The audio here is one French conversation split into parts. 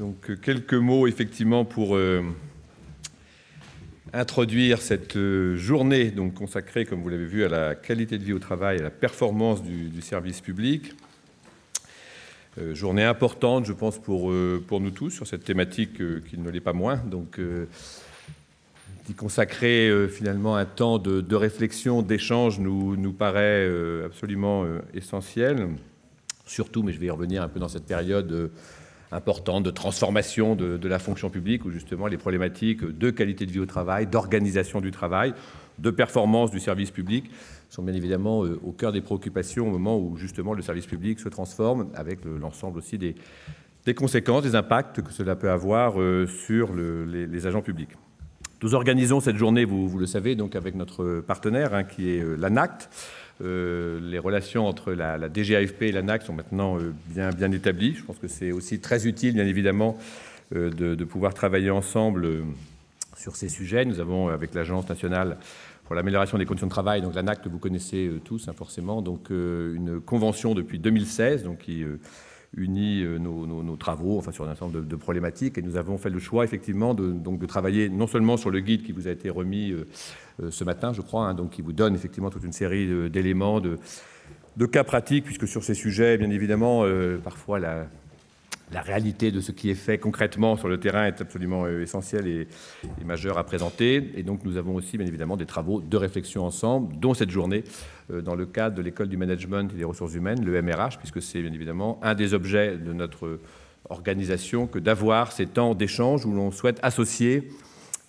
Donc euh, quelques mots effectivement pour euh, introduire cette euh, journée donc consacrée, comme vous l'avez vu, à la qualité de vie au travail, à la performance du, service public. journée importante, je pense, pour, pour nous tous sur cette thématique qui ne l'est pas moins. Donc qui consacrer finalement un temps de, de réflexion, d'échange, nous, nous paraît absolument essentiel. Surtout, mais je vais y revenir un peu dans cette période importante de transformation de, la fonction publique, où justement les problématiques de qualité de vie au travail, d'organisation du travail, de performance du service public sont bien évidemment euh, au cœur des préoccupations au moment où justement le service public se transforme, avec l'ensemble aussi des, des, conséquences, des impacts que cela peut avoir euh, sur les, agents publics. Nous organisons cette journée, vous, le savez, donc avec notre partenaire hein, qui est euh, l'ANACT, euh, les relations entre la, la DGAFP et l'ANAC sont maintenant euh, bien, bien établies. Je pense que c'est aussi très utile, bien évidemment, euh, de, pouvoir travailler ensemble sur ces sujets. Nous avons, avec l'Agence nationale pour l'amélioration des conditions de travail, donc l'ANAC que vous connaissez tous hein, forcément, donc une convention depuis 2016, donc qui unis euh, nos, travaux enfin, sur un ensemble de, problématiques. Et nous avons fait le choix, effectivement, de, donc, de travailler non seulement sur le guide qui vous a été remis euh, euh, ce matin, je crois, hein, donc, qui vous donne effectivement toute une série d'éléments, de, cas pratiques, puisque sur ces sujets, bien évidemment, parfois la, la réalité de ce qui est fait concrètement sur le terrain est absolument euh, essentielle et, majeure à présenter. Et donc nous avons aussi bien évidemment des travaux de réflexion ensemble, dont cette journée euh, dans le cadre de l'école du management et des ressources humaines, le MRH, puisque c'est bien évidemment un des objets de notre organisation que d'avoir ces temps d'échange où l'on souhaite associer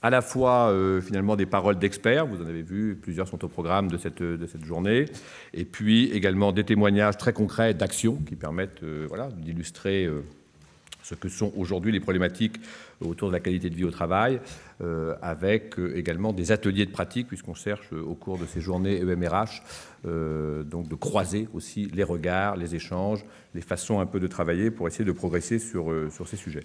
à la fois euh, finalement des paroles d'experts, vous en avez vu, plusieurs sont au programme de cette, journée, et puis également des témoignages très concrets d'actions qui permettent voilà, d'illustrer ce que sont aujourd'hui les problématiques autour de la qualité de vie au travail, euh, avec euh, également des ateliers de pratique, puisqu'on cherche euh, au cours de ces journées EMRH, donc de croiser aussi les regards, les échanges, les façons un peu de travailler pour essayer de progresser sur, sur ces sujets.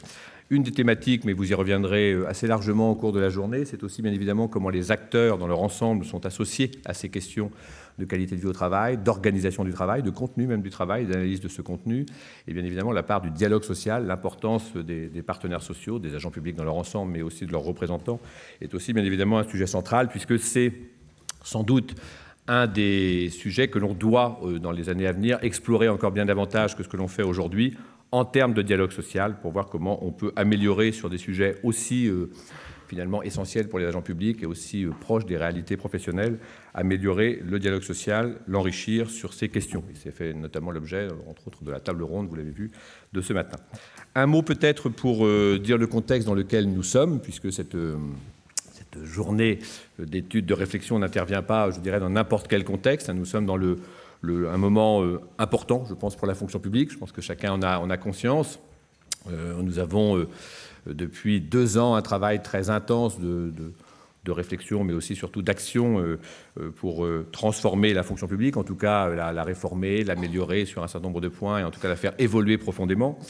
Une des thématiques, mais vous y reviendrez assez largement au cours de la journée, c'est aussi bien évidemment comment les acteurs dans leur ensemble sont associés à ces questions de qualité de vie au travail, d'organisation du travail, de contenu même du travail, d'analyse de ce contenu, et bien évidemment la part du dialogue social, l'importance des, partenaires sociaux, des agents publics dans leur ensemble, mais aussi de leurs représentants, est aussi bien évidemment un sujet central, puisque c'est sans doute un des sujets que l'on doit, euh, dans les années à venir, explorer encore bien davantage que ce que l'on fait aujourd'hui en termes de dialogue social, pour voir comment on peut améliorer sur des sujets aussi... Euh, finalement essentiel pour les agents publics et aussi euh, proche des réalités professionnelles, améliorer le dialogue social, l'enrichir sur ces questions. Il c'est fait notamment l'objet, entre autres, de la table ronde, vous l'avez vu, de ce matin. Un mot peut-être pour euh, dire le contexte dans lequel nous sommes, puisque euh, cette journée d'études, de réflexion n'intervient pas, je dirais, dans n'importe quel contexte. Nous sommes dans le, un moment important, je pense, pour la fonction publique. Je pense que chacun en a, a conscience. nous avons euh, depuis deux ans un travail très intense de, réflexion, mais aussi surtout d'action euh, euh, pour transformer la fonction publique, en tout cas la, réformer, l'améliorer sur un certain nombre de points, et en tout cas la faire évoluer profondément.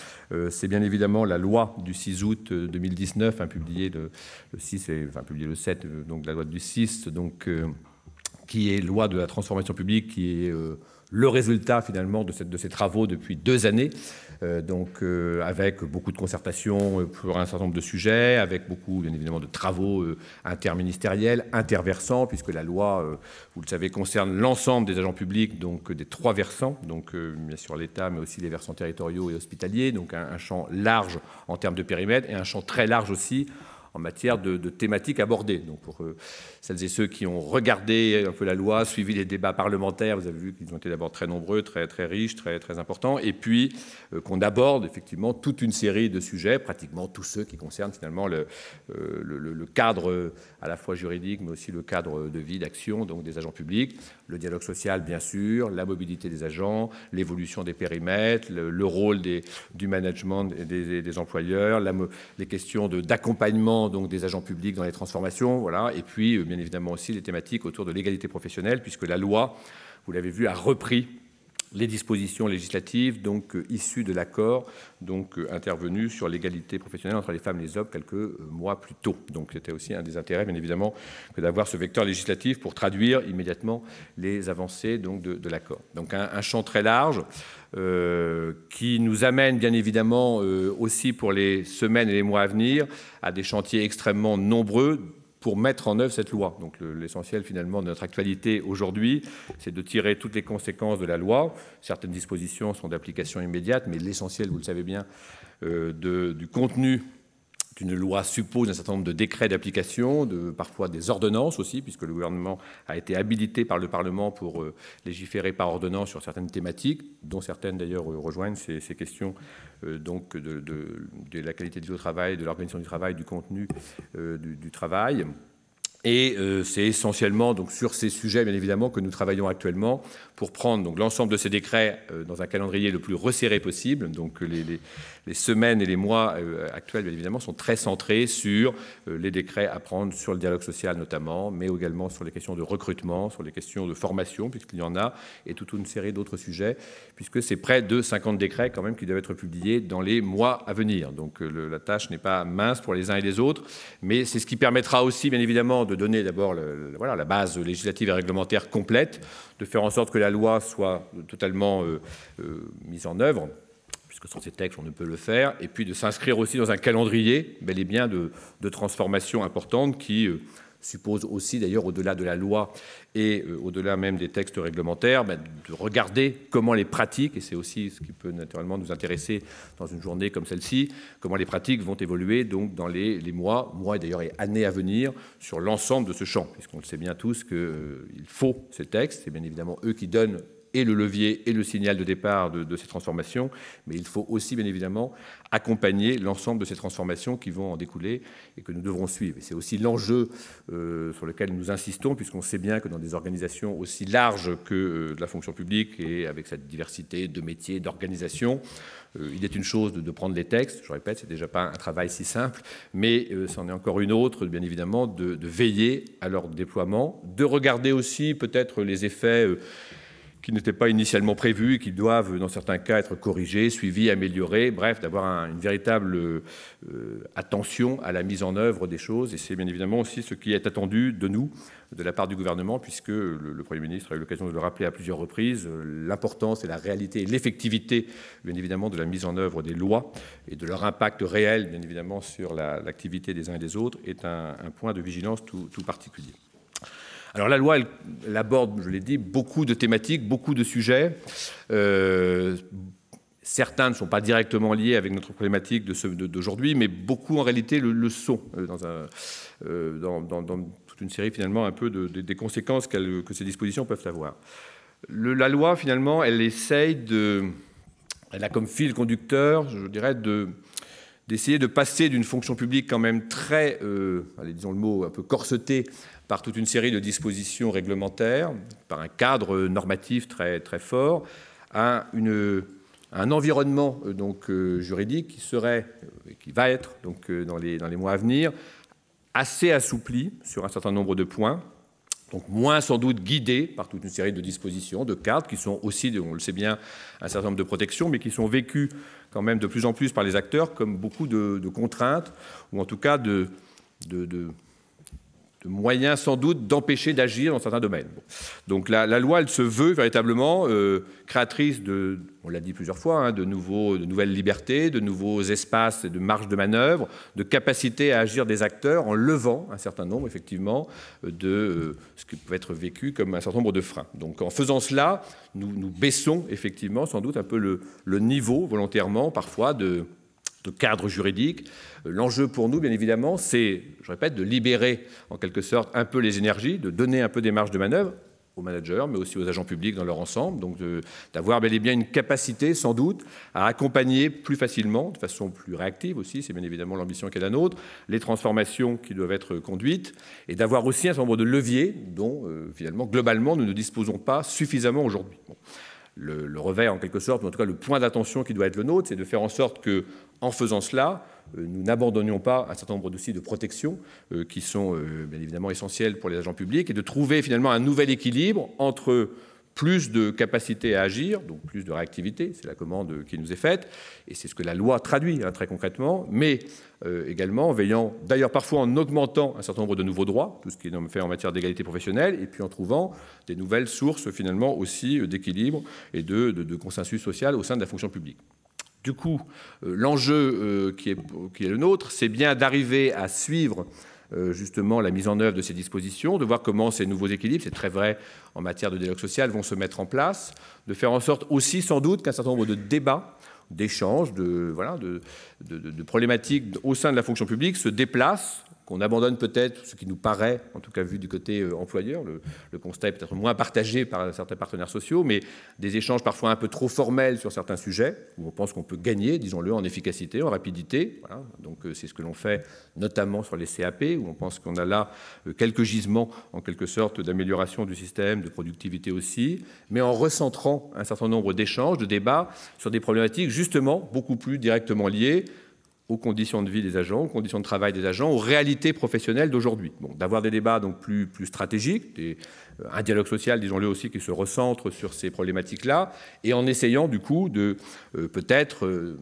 C'est bien évidemment la loi du 6 août 2019, hein, publiée le, 6 et, enfin, publiée le 7, donc la loi du 6, donc, qui est loi de la transformation publique, qui est le résultat finalement de, ces travaux depuis deux années, euh, donc euh, avec beaucoup de concertation euh, pour un certain nombre de sujets, avec beaucoup bien évidemment de travaux interministériels, interversants, puisque la loi, vous le savez, concerne l'ensemble des agents publics, donc des trois versants, donc bien sûr l'État, mais aussi les versants territoriaux et hospitaliers, donc un champ large en termes de périmètre et un champ très large aussi en matière de, thématiques abordées. Donc pour euh, celles et ceux qui ont regardé un peu la loi, suivi les débats parlementaires, vous avez vu qu'ils ont été d'abord très nombreux, très, très riches, très, très importants, et puis euh, qu'on aborde effectivement toute une série de sujets, pratiquement tous ceux qui concernent finalement le, euh, le, cadre à la fois juridique, mais aussi le cadre de vie, d'action donc des agents publics, le dialogue social bien sûr, la mobilité des agents, l'évolution des périmètres, le, rôle des, du management des, employeurs, les questions d'accompagnement donc des agents publics dans les transformations, voilà, et puis euh, bien évidemment aussi les thématiques autour de l'égalité professionnelle, puisque la loi, vous l'avez vu, a repris les dispositions législatives donc euh, issues de l'accord donc euh, intervenu sur l'égalité professionnelle entre les femmes et les hommes quelques euh, mois plus tôt. Donc c'était aussi un des intérêts bien évidemment que d'avoir ce vecteur législatif pour traduire immédiatement les avancées donc de, l'accord. Donc un, champ très large qui nous amène bien évidemment aussi pour les semaines et les mois à venir à des chantiers extrêmement nombreux pour mettre en œuvre cette loi. Donc l'essentiel finalement de notre actualité aujourd'hui, c'est de tirer toutes les conséquences de la loi. Certaines dispositions sont d'application immédiate, mais l'essentiel, vous le savez bien, euh, du contenu une loi suppose un certain nombre de décrets d'application, de, parfois des ordonnances aussi, puisque le gouvernement a été habilité par le Parlement pour euh, légiférer par ordonnance sur certaines thématiques, dont certaines d'ailleurs euh, rejoignent ces, questions euh, donc de, de, la qualité du travail, de l'organisation du travail, du contenu du, travail. Et euh, c'est essentiellement donc, sur ces sujets, bien évidemment, que nous travaillons actuellement pour prendre l'ensemble de ces décrets euh, dans un calendrier le plus resserré possible. Donc les, semaines et les mois euh, actuels, bien évidemment, sont très centrés sur les décrets à prendre sur le dialogue social notamment, mais également sur les questions de recrutement, sur les questions de formation, puisqu'il y en a, et toute une série d'autres sujets, puisque c'est près de 50 décrets quand même qui doivent être publiés dans les mois à venir. Donc la tâche n'est pas mince pour les uns et les autres, mais c'est ce qui permettra aussi, bien évidemment, de donner d'abord voilà, la base législative et réglementaire complète, de faire en sorte que la loi soit totalement euh, euh, mise en œuvre, puisque sans ces textes, on ne peut le faire, et puis de s'inscrire aussi dans un calendrier bel et bien de, transformation importante importantes qui... Euh, suppose aussi d'ailleurs au-delà de la loi et euh, au-delà même des textes réglementaires, bah, de regarder comment les pratiques, et c'est aussi ce qui peut naturellement nous intéresser dans une journée comme celle-ci, comment les pratiques vont évoluer donc dans les, mois, mois et d'ailleurs et années à venir sur l'ensemble de ce champ, puisqu'on le sait bien tous qu'il euh, faut ces textes, et bien évidemment eux qui donnent et le levier et le signal de départ de, ces transformations, mais il faut aussi bien évidemment accompagner l'ensemble de ces transformations qui vont en découler et que nous devrons suivre. c'est aussi l'enjeu euh, sur lequel nous insistons, puisqu'on sait bien que dans des organisations aussi larges que euh, la fonction publique et avec cette diversité de métiers, d'organisations, euh, il est une chose de, prendre les textes, je répète, c'est déjà pas un travail si simple, mais c'en est encore une autre, bien évidemment, de, veiller à leur déploiement, de regarder aussi peut-être les effets qui n'étaient pas initialement prévus et qui doivent, dans certains cas, être corrigés, suivis, améliorés, bref, d'avoir une véritable euh, attention à la mise en œuvre des choses. Et c'est bien évidemment aussi ce qui est attendu de nous, de la part du gouvernement, puisque le, Premier ministre a eu l'occasion de le rappeler à plusieurs reprises, euh, l'importance et la réalité et l'effectivité, bien évidemment, de la mise en œuvre des lois et de leur impact réel, bien évidemment, sur l'activité des uns et des autres est un, point de vigilance tout particulier. Alors la loi, elle, aborde, je l'ai dit, beaucoup de thématiques, beaucoup de sujets. Euh, certains ne sont pas directement liés avec notre problématique d'aujourd'hui, mais beaucoup en réalité le, sont euh, dans, un, euh, toute une série finalement un peu des conséquences que ces dispositions peuvent avoir. la loi finalement, elle essaye de, elle a comme fil conducteur, je dirais, de d'essayer de passer d'une fonction publique quand même très, euh, allez, disons le mot un peu corsetée par toute une série de dispositions réglementaires, par un cadre normatif très, très fort, à une, un environnement euh, donc, euh, juridique qui serait, qui va être donc, dans, les, dans les mois à venir, assez assoupli sur un certain nombre de points, donc moins sans doute guidés par toute une série de dispositions, de cartes qui sont aussi, on le sait bien, un certain nombre de protections, mais qui sont vécues quand même de plus en plus par les acteurs comme beaucoup de, contraintes, ou en tout cas de de moyens sans doute d'empêcher d'agir dans certains domaines. Donc la, loi, elle se veut véritablement euh, créatrice de, on l'a dit plusieurs fois, hein, de, nouveaux, de nouvelles libertés, de nouveaux espaces et de marges de manœuvre, de capacité à agir des acteurs en levant un certain nombre, effectivement, de euh, ce qui peut être vécu comme un certain nombre de freins. Donc en faisant cela, nous, baissons effectivement sans doute un peu le niveau volontairement parfois de, de cadre juridique. L'enjeu pour nous, bien évidemment, c'est, je répète, de libérer en quelque sorte un peu les énergies, de donner un peu des marges de manœuvre aux managers, mais aussi aux agents publics dans leur ensemble, donc d'avoir bel et bien une capacité, sans doute, à accompagner plus facilement, de façon plus réactive aussi, c'est bien évidemment l'ambition qui est la nôtre, les transformations qui doivent être conduites, et d'avoir aussi un certain nombre de leviers dont, euh, finalement, globalement, nous ne disposons pas suffisamment aujourd'hui. Le, le, revers, en quelque sorte, ou en tout cas le point d'attention qui doit être le nôtre, c'est de faire en sorte que, en faisant cela, euh, nous n'abandonnions pas un certain nombre d'outils de protection euh, qui sont euh, bien évidemment essentiels pour les agents publics et de trouver finalement un nouvel équilibre entre plus de capacité à agir, donc plus de réactivité, c'est la commande qui nous est faite, et c'est ce que la loi traduit hein, très concrètement, mais également en veillant, d'ailleurs parfois en augmentant un certain nombre de nouveaux droits, tout ce qui est fait en matière d'égalité professionnelle, et puis en trouvant des nouvelles sources finalement aussi d'équilibre et de consensus social au sein de la fonction publique. Du coup, euh, l'enjeu euh, qui est, le nôtre, c'est bien d'arriver à suivre euh, justement la mise en œuvre de ces dispositions, de voir comment ces nouveaux équilibres, c'est très vrai en matière de dialogue social, vont se mettre en place, de faire en sorte aussi sans doute qu'un certain nombre de débats, d'échanges, de, problématiques au sein de la fonction publique se déplacent qu'on abandonne peut-être, ce qui nous paraît, en tout cas vu du côté euh, employeur, le, constat est peut-être moins partagé par certains partenaires sociaux, mais des échanges parfois un peu trop formels sur certains sujets, où on pense qu'on peut gagner, disons-le, en efficacité, en rapidité. Donc euh, c'est ce que l'on fait notamment sur les CAP, où on pense qu'on a là euh, quelques gisements, en quelque sorte, d'amélioration du système, de productivité aussi, mais en recentrant un certain nombre d'échanges, de débats sur des problématiques justement beaucoup plus directement liées aux conditions de vie des agents, aux conditions de travail des agents, aux réalités professionnelles d'aujourd'hui. Bon, d'avoir des débats donc plus, plus stratégiques, euh, un dialogue social, disons-le aussi, qui se recentre sur ces problématiques-là, et en essayant du coup de euh, peut-être euh,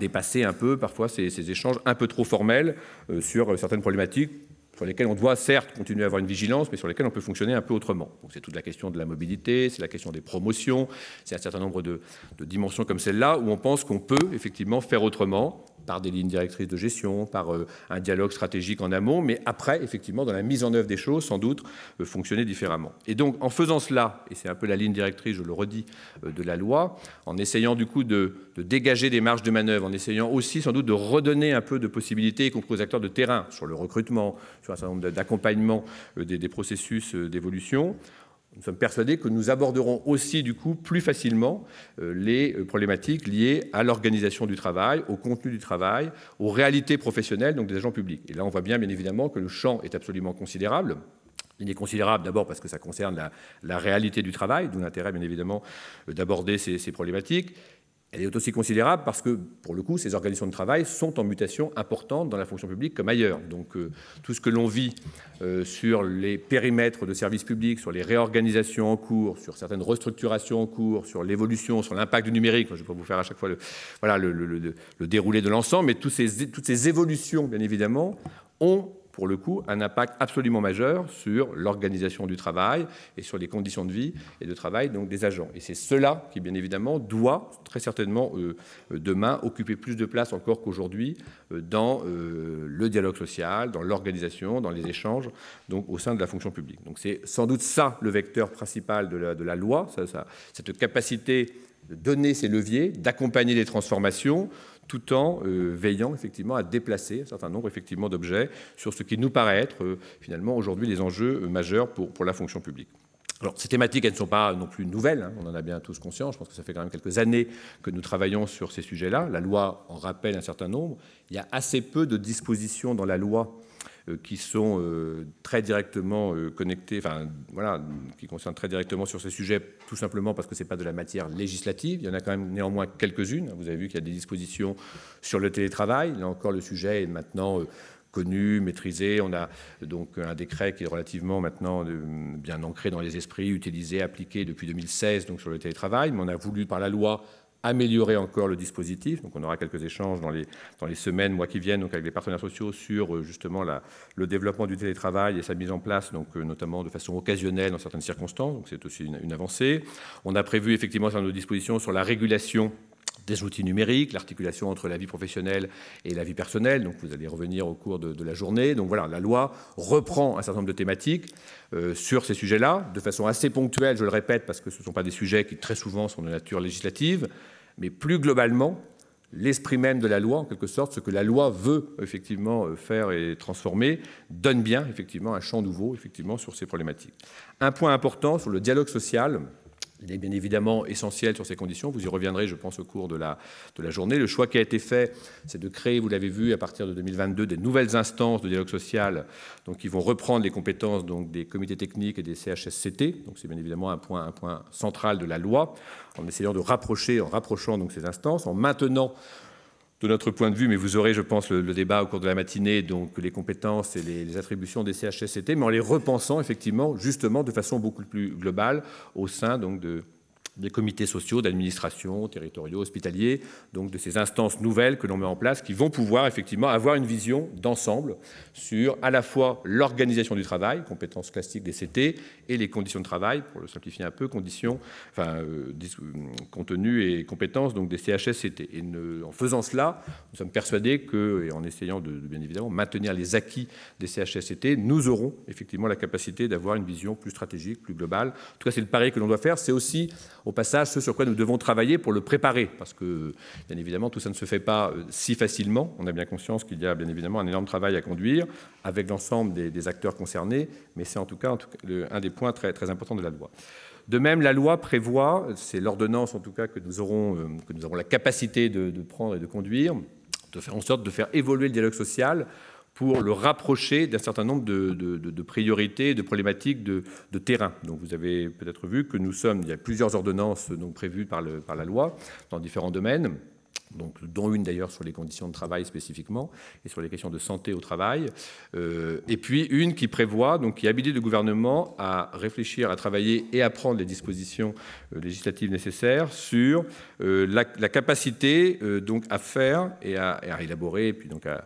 dépasser un peu parfois ces, échanges un peu trop formels sur certaines problématiques sur lesquels on doit certes continuer à avoir une vigilance, mais sur lesquels on peut fonctionner un peu autrement. c'est toute la question de la mobilité, c'est la question des promotions, c'est un certain nombre de, de dimensions comme celle-là où on pense qu'on peut effectivement faire autrement par des lignes directrices de gestion, par euh, un dialogue stratégique en amont, mais après, effectivement, dans la mise en œuvre des choses, sans doute, euh, fonctionner différemment. Et donc, en faisant cela, et c'est un peu la ligne directrice, je le redis, euh, de la loi, en essayant du coup de, dégager des marges de manœuvre, en essayant aussi sans doute de redonner un peu de possibilités, y compris aux acteurs de terrain, sur le recrutement, sur un certain nombre d'accompagnements des processus d'évolution, nous sommes persuadés que nous aborderons aussi, du coup, plus facilement euh, les euh, problématiques liées à l'organisation du travail, au contenu du travail, aux réalités professionnelles donc des agents publics. Et là, on voit bien, bien évidemment, que le champ est absolument considérable. Il est considérable d'abord parce que ça concerne la, réalité du travail, d'où l'intérêt bien évidemment euh, d'aborder ces, problématiques. Elle est aussi considérable parce que, pour le coup, ces organisations de travail sont en mutation importante dans la fonction publique comme ailleurs. Donc euh, tout ce que l'on vit euh, sur les périmètres de services publics, sur les réorganisations en cours, sur certaines restructurations en cours, sur l'évolution, sur l'impact du numérique, je ne vais vous faire à chaque fois le, déroulé de l'ensemble, mais ces, toutes ces évolutions, bien évidemment, ont pour le coup, un impact absolument majeur sur l'organisation du travail et sur les conditions de vie et de travail donc, des agents. Et c'est cela qui, bien évidemment, doit très certainement euh, euh, demain occuper plus de place encore qu'aujourd'hui euh, dans le dialogue social, dans l'organisation, dans les échanges, donc au sein de la fonction publique. Donc c'est sans doute ça le vecteur principal de la, loi, cette capacité de donner ces leviers, d'accompagner les transformations, tout en euh, veillant effectivement à déplacer un certain nombre effectivement d'objets sur ce qui nous paraît être euh, finalement aujourd'hui les enjeux euh, majeurs pour, pour la fonction publique. Alors, ces thématiques, elles ne sont pas non plus nouvelles, hein. on en a bien tous conscience, je pense que ça fait quand même quelques années que nous travaillons sur ces sujets-là, la loi en rappelle un certain nombre, il y a assez peu de dispositions dans la loi euh, qui sont euh, très directement euh, connectés, enfin voilà, qui concernent très directement sur ces sujets, tout simplement parce que ce n'est pas de la matière législative. Il y en a quand même néanmoins quelques-unes. Vous avez vu qu'il y a des dispositions sur le télétravail. Là encore, le sujet est maintenant connu, maîtrisé. On a donc un décret qui est relativement maintenant bien ancré dans les esprits, utilisé, appliqué depuis 2016 donc sur le télétravail. Mais on a voulu par la loi améliorer encore le dispositif. Donc on aura quelques échanges dans les, dans les semaines, mois qui viennent, donc avec les partenaires sociaux sur euh, justement le développement du télétravail et sa mise en place, donc euh, notamment de façon occasionnelle dans certaines circonstances. Donc c'est aussi une, avancée. On a prévu effectivement nos dispositions sur la régulation des outils numériques, l'articulation entre la vie professionnelle et la vie personnelle. Donc vous allez revenir au cours de, la journée. Donc voilà, la loi reprend un certain nombre de thématiques euh, sur ces sujets-là, de façon assez ponctuelle, je le répète, parce que ce ne sont pas des sujets qui très souvent sont de nature législative, mais plus globalement, l'esprit même de la loi, en quelque sorte, ce que la loi veut effectivement euh, faire et transformer, donne bien effectivement un champ nouveau effectivement sur ces problématiques. Un point important sur le dialogue social, il est bien évidemment essentiel sur ces conditions, vous y reviendrez je pense au cours de la, journée. Le choix qui a été fait, c'est de créer, vous l'avez vu, à partir de 2022, des nouvelles instances de dialogue social donc, qui vont reprendre les compétences des comités techniques et des CHSCT. c'est bien évidemment un point, un point central de la loi, en essayant de rapprocher, en rapprochant donc, ces instances, en maintenant de notre point de vue, mais vous aurez, je pense, le, débat au cours de la matinée, donc les compétences et les, les, attributions des CHSCT, mais en les repensant effectivement, justement, de façon beaucoup plus globale au sein donc de, des comités sociaux d'administration, territoriaux, hospitaliers, donc de ces instances nouvelles que l'on met en place qui vont pouvoir effectivement avoir une vision d'ensemble sur à la fois l'organisation du travail, compétences classiques des CT, et les conditions de travail, pour le simplifier un peu, conditions, enfin, euh, contenu et compétences donc des CHSCT. Et en faisant cela, nous sommes persuadés que, et en essayant de, bien évidemment maintenir les acquis des CHSCT, nous aurons effectivement la capacité d'avoir une vision plus stratégique, plus globale. En tout cas, c'est le pari que l'on doit faire. C'est aussi au passage ce sur quoi nous devons travailler pour le préparer, parce que bien évidemment tout ça ne se fait pas euh, si facilement. On a bien conscience qu'il y a bien évidemment un énorme travail à conduire avec l'ensemble des, acteurs concernés, mais c'est en tout cas, un des points très, très importants de la loi. De même, la loi prévoit, c'est l'ordonnance en tout cas que nous aurons, euh, que nous aurons la capacité de prendre et de conduire, de faire en sorte de faire évoluer le dialogue social pour le rapprocher d'un certain nombre de, priorités, de problématiques de, de terrain. Donc vous avez peut-être vu que nous sommes, il y a plusieurs ordonnances donc prévues par, le, par la loi dans différents domaines. Donc, dont une d'ailleurs sur les conditions de travail spécifiquement et sur les questions de santé au travail, euh, et puis une qui prévoit, donc qui habilite le gouvernement à réfléchir, à travailler et à prendre les dispositions euh, législatives nécessaires sur euh, la, capacité donc à faire et à, et à, élaborer et puis donc à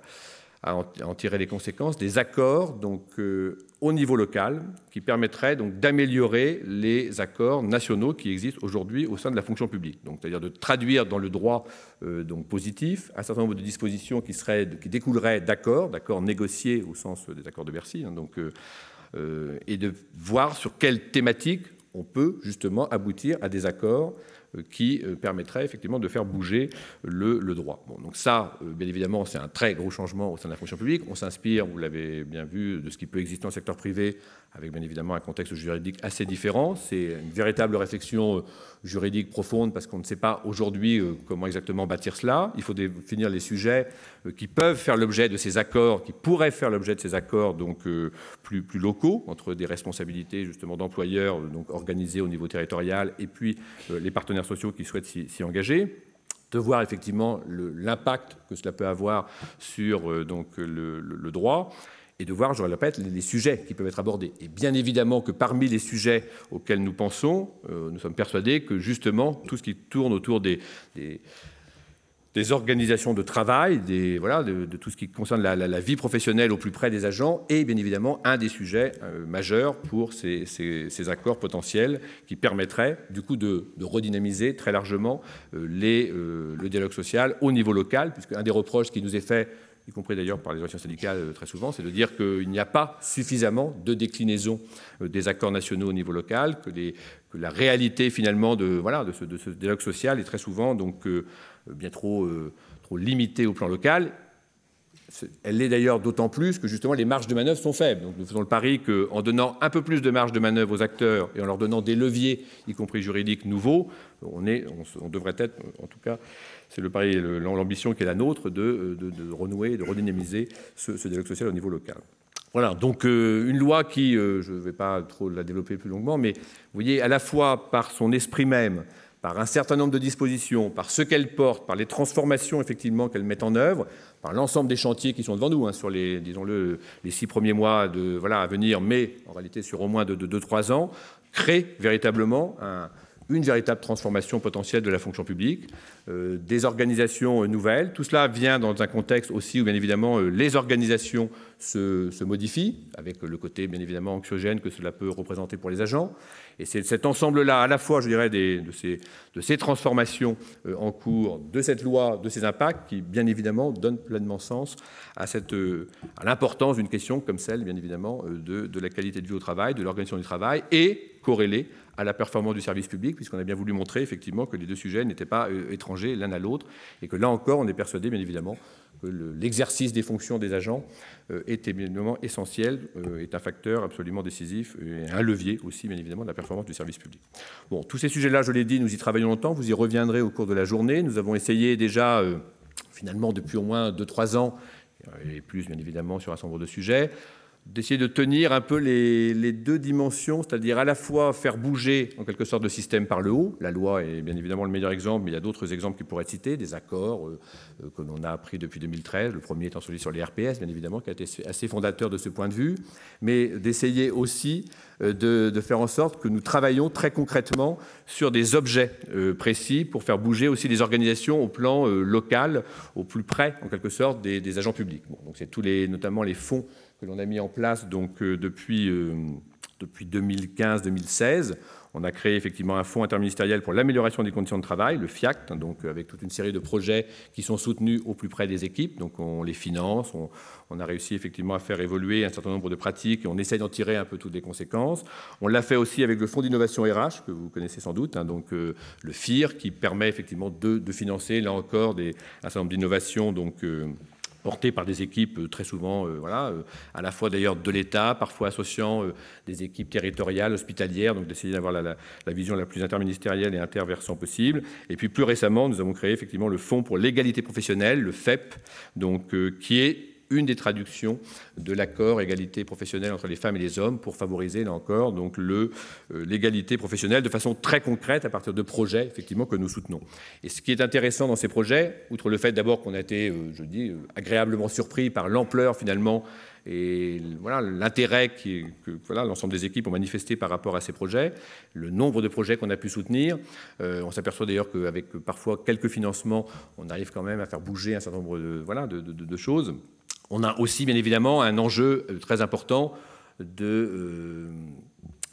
à en, tirer les conséquences, des accords donc, euh, au niveau local qui permettraient donc, d'améliorer les accords nationaux qui existent aujourd'hui au sein de la fonction publique. Donc, c'est-à-dire de traduire dans le droit euh, donc, positif un certain nombre de dispositions qui, qui découleraient d'accords, d'accords négociés au sens des accords de Bercy, hein, donc, euh, et de voir sur quelles thématiques on peut justement aboutir à des accords euh, qui euh, permettrait effectivement de faire bouger le, droit. donc ça, euh, bien évidemment, c'est un très gros changement au sein de la fonction publique. On s'inspire, vous l'avez bien vu, de ce qui peut exister en secteur privé, avec bien évidemment un contexte juridique assez différent. C'est une véritable réflexion juridique profonde parce qu'on ne sait pas aujourd'hui comment exactement bâtir cela. Il faut définir les sujets qui peuvent faire l'objet de ces accords, qui pourraient faire l'objet de ces accords donc plus, locaux entre des responsabilités justement d'employeurs donc organisés au niveau territorial et puis les partenaires sociaux qui souhaitent s'y engager de voir effectivement l'impact que cela peut avoir sur euh, donc, le, droit et de voir, je le répète, les, sujets qui peuvent être abordés. Et bien évidemment que parmi les sujets auxquels nous pensons, euh, nous sommes persuadés que justement tout ce qui tourne autour des des organisations de travail, des, voilà, de, tout ce qui concerne la, vie professionnelle au plus près des agents, est bien évidemment un des sujets euh, majeurs pour ces, accords potentiels qui permettraient du coup de, redynamiser très largement euh, les, euh, le dialogue social au niveau local, puisque un des reproches qui nous est fait y compris d'ailleurs par les organisations syndicales très souvent, c'est de dire qu'il n'y a pas suffisamment de déclinaison des accords nationaux au niveau local, que, la réalité finalement de, voilà, ce, de ce dialogue social est très souvent donc, euh, bien trop, euh, trop limitée au plan local. Elle l'est d'ailleurs d'autant plus que justement les marges de manœuvre sont faibles. Donc nous faisons le pari qu'en donnant un peu plus de marge de manœuvre aux acteurs et en leur donnant des leviers, y compris juridiques, nouveaux, on, est, on, devrait être, en tout cas, c'est le pari, l'ambition qui est la nôtre, de, de, renouer, de redynamiser ce, dialogue social au niveau local. Voilà, donc euh, une loi qui, je ne vais pas trop la développer plus longuement, mais vous voyez, à la fois par son esprit même, par un certain nombre de dispositions, par ce qu'elles portent, par les transformations effectivement qu'elles mettent en œuvre, par l'ensemble des chantiers qui sont devant nous hein, sur les, disons-le, les six premiers mois de, voilà, à venir, mais en réalité sur au moins de 2 trois ans, crée véritablement un, une véritable transformation potentielle de la fonction publique, euh, des organisations nouvelles. Tout cela vient dans un contexte aussi où, bien évidemment, euh, les organisations se, modifient, avec le côté, bien évidemment, anxiogène que cela peut représenter pour les agents. Et c'est cet ensemble-là, à la fois, je dirais, des, de, ces, de, ces, transformations euh, en cours, de cette loi, de ces impacts, qui, bien évidemment, donne pleinement sens à, à l'importance d'une question comme celle, bien évidemment, de, de la qualité de vie au travail, de l'organisation du travail et corrélée à la performance du service public, puisqu'on a bien voulu montrer effectivement que les deux sujets n'étaient pas euh, étrangers l'un à l'autre, et que là encore, on est persuadé, bien évidemment, que l'exercice des fonctions des agents euh, est évidemment essentiel, euh, est un facteur absolument décisif, et un levier aussi, bien évidemment, de la performance du service public. Bon, tous ces sujets-là, je l'ai dit, nous y travaillons longtemps, vous y reviendrez au cours de la journée. Nous avons essayé déjà, finalement, depuis au moins 2-3 ans, et plus, bien évidemment, sur un certain nombre de sujets, d'essayer de tenir un peu les, deux dimensions, c'est-à-dire à la fois faire bouger en quelque sorte le système par le haut, la loi est bien évidemment le meilleur exemple, mais il y a d'autres exemples qui pourraient être cités, des accords euh, euh, que l'on a appris depuis 2013, le premier étant celui sur les RPS, bien évidemment, qui a été assez fondateur de ce point de vue, mais d'essayer aussi euh, de, faire en sorte que nous travaillions très concrètement sur des objets précis pour faire bouger aussi les organisations au plan local, au plus près en quelque sorte des, agents publics. donc c'est tous notamment les fonds que l'on a mis en place donc, euh, depuis, euh, depuis 2015-2016. On a créé effectivement un fonds interministériel pour l'amélioration des conditions de travail, le FIACT, donc avec toute une série de projets qui sont soutenus au plus près des équipes. Donc on les finance, on, a réussi effectivement à faire évoluer un certain nombre de pratiques et on essaye d'en tirer un peu toutes les conséquences. On l'a fait aussi avec le fonds d'innovation RH, que vous connaissez sans doute, hein, donc euh, le FIR, qui permet effectivement de, financer là encore des, un certain nombre d'innovations. Donc, porté par des équipes euh, très souvent, euh, voilà, euh, à la fois d'ailleurs de l'État, parfois associant des équipes territoriales, hospitalières, donc d'essayer d'avoir la, vision la plus interministérielle et interversant possible. Et puis plus récemment, nous avons créé effectivement le Fonds pour l'égalité professionnelle, le FEP, donc, qui est une des traductions de l'accord égalité professionnelle entre les femmes et les hommes pour favoriser, là encore, donc le, euh, l'égalité professionnelle de façon très concrète à partir de projets, effectivement, que nous soutenons. Et ce qui est intéressant dans ces projets, outre le fait d'abord qu'on a été, euh, je dis, euh, agréablement surpris par l'ampleur, finalement, et l'intérêt que voilà, l'ensemble des équipes ont manifesté par rapport à ces projets, le nombre de projets qu'on a pu soutenir. on s'aperçoit d'ailleurs qu'avec parfois quelques financements, on arrive quand même à faire bouger un certain nombre de, voilà, de choses. On a aussi, bien évidemment, un enjeu euh, très important de, euh,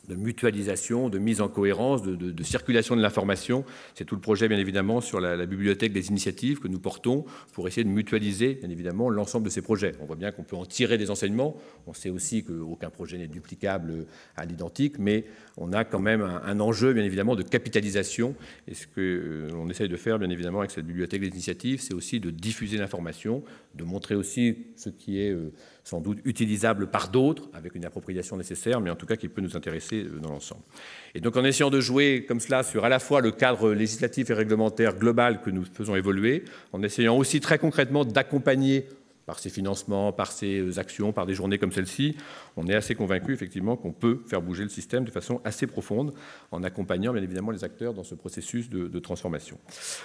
de mutualisation, de mise en cohérence, de, circulation de l'information. C'est tout le projet, bien évidemment, sur la, bibliothèque des initiatives que nous portons pour essayer de mutualiser, bien évidemment, l'ensemble de ces projets. On voit bien qu'on peut en tirer des enseignements. On sait aussi qu'aucun projet n'est duplicable à l'identique, mais on a quand même un, enjeu, bien évidemment, de capitalisation. Et ce que euh, essaye de faire, bien évidemment, avec cette bibliothèque des initiatives, c'est aussi de diffuser l'information, de montrer aussi ce qui est... Euh, sans doute utilisable par d'autres, avec une appropriation nécessaire, mais en tout cas qui peut nous intéresser euh, dans l'ensemble. Et donc en essayant de jouer comme cela sur à la fois le cadre législatif et réglementaire global que nous faisons évoluer, en essayant aussi très concrètement d'accompagner par ses financements, par ses euh, actions, par des journées comme celle-ci, on est assez convaincu effectivement qu'on peut faire bouger le système de façon assez profonde en accompagnant bien évidemment les acteurs dans ce processus de, transformation.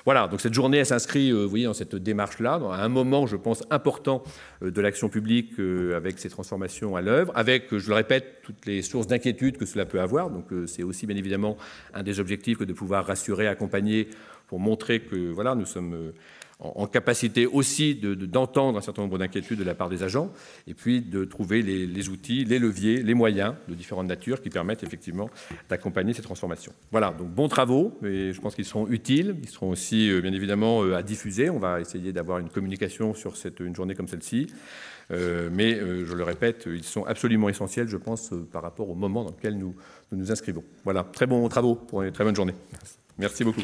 Voilà, donc cette journée, elle s'inscrit, euh, vous voyez, dans cette démarche-là, dans un moment, je pense, important euh, de l'action publique avec ces transformations à l'œuvre, avec, je le répète, toutes les sources d'inquiétude que cela peut avoir. Donc c'est aussi bien évidemment un des objectifs que de pouvoir rassurer, accompagner pour montrer que voilà, nous sommes en, capacité aussi d'entendre de, un certain nombre d'inquiétudes de la part des agents, et puis de trouver les, outils, les leviers, les moyens de différentes natures qui permettent effectivement d'accompagner ces transformations. Voilà, donc bons travaux, et je pense qu'ils seront utiles, ils seront aussi euh, bien évidemment euh, à diffuser, on va essayer d'avoir une communication sur cette, une journée comme celle-ci, euh, mais je le répète, ils sont absolument essentiels, je pense, par rapport au moment dans lequel nous, nous inscrivons. Voilà, très bons travaux pour une très bonne journée. Merci beaucoup.